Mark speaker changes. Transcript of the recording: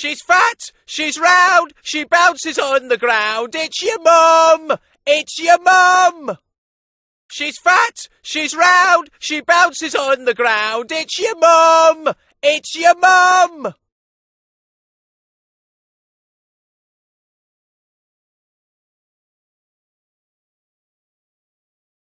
Speaker 1: She's fat, she's round, she bounces on the ground. It's your mum! It's your mum! She's fat, she's round, she bounces on the ground. It's your mum! It's your mum!